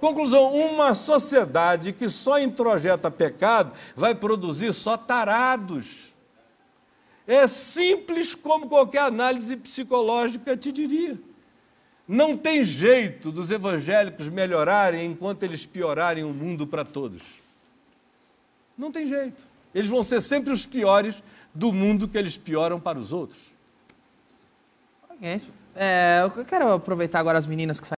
Conclusão: uma sociedade que só introjeta pecado vai produzir só tarados. É simples como qualquer análise psicológica te diria. Não tem jeito dos evangélicos melhorarem enquanto eles piorarem o mundo para todos. Não tem jeito. Eles vão ser sempre os piores do mundo que eles pioram para os outros. Ok. É, eu quero aproveitar agora as meninas que saíram.